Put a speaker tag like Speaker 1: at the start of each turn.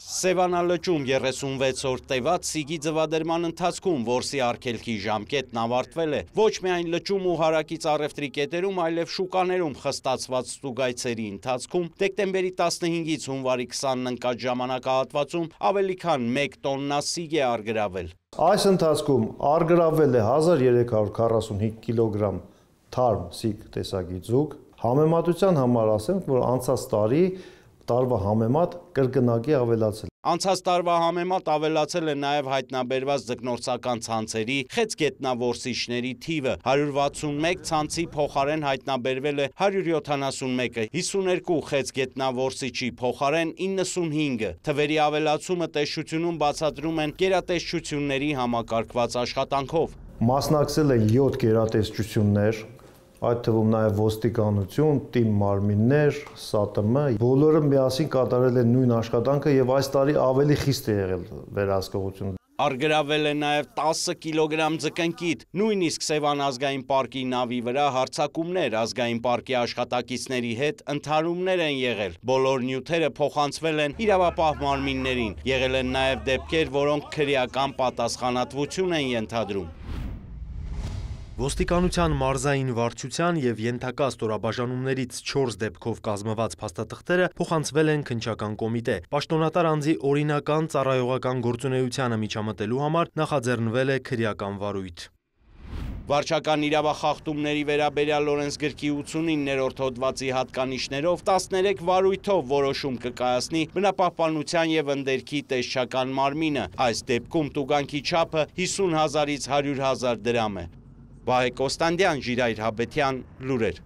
Speaker 1: Սևանալճում 36 օր տևած սիգի ձվադրման ընթացքում որսի արգելքի ժամկետն ավարտվել է։ Ոչ միայն լճում ու հարակից առևտրի կետերում, այլև շուկաներում խստացված ստուգայցերի ընթացքում դեկտեմբերի 15-ից հունվարի 20-ն ընկած ժամանակահատվածում ավելի քան 1 տոննա սիգ է արգրավել։ Այս
Speaker 2: ընթացքում արգրավել է 1345 կիլոգրամ թարմ սիգ տեսակի ձուկ։ Համեմատության համար ասենք, որ անցած տարի տարվա համեմատ կրկնակի ավելացել։
Speaker 1: Անցած տարվա համեմատ ավելացել է նաև հայտնաբերված ձգնորսական ցանցերի խեց գետնավորսիչների թիվը։ 161 ցանցի փոխարեն հայտնաբերվել է 171-ը, 52 խեց գետնավորսիչի փոխարեն 95-ը։ Թվերի ավելացումը տեսչությունում բացատրում են գերատեսչությունների համակարգված աշխատանքով։
Speaker 2: Մասնակցել են 7 գերատեսչություններ, այդ թվում նաև ոստիկանություն, թիմ մարմիններ, ՍԱՏՄ, բոլորը միասին կատարել են նույն աշխատանքը եւ այս տարի ավելի խիստ է եղել վերահսկողությունը։
Speaker 1: Արգրավել է նաև 10 կիլոգրամ ձկնկիտ, նույնիսկ Սևան ազգային պարկի նավի վրա հարցակումներ ազգային պարկի աշխատակիցների հետ ընդհարումներ են եղել։ Բոլոր նյութերը փոխանցվել են իրավապահ մարմիններին, եղել են նաև դեպքեր, որոնք քրեական պատասխանատվություն են ենթադրում։
Speaker 3: Ոստիկանության մարզային վարչության և ենթակա ստորաբաժանումներից 4 դեպքով կազմված փաստաթղթերը փոխանցվել են քնչական կոմիտե։ Պաշտոնատար անձի օրինական ծառայողական գործունեությանը միջամտելու համար նախաձեռնվել է քրեական վարույթ։
Speaker 1: Վարչական իրավախախտումների վերաբերյալ օրենսգրքի 89-րդ հոդվածի հատկանիշներով 13 վարույթով որոշում կկայացնի բնապահպանության եւ ընդերքի տեսչական մարմինը։ Այս դեպքում տուգանքի չափը 50 000-ից 100 000 դրամ է։ Վահե Կոստանդյան, Ժիրայր Հաբետյան, լուրեր։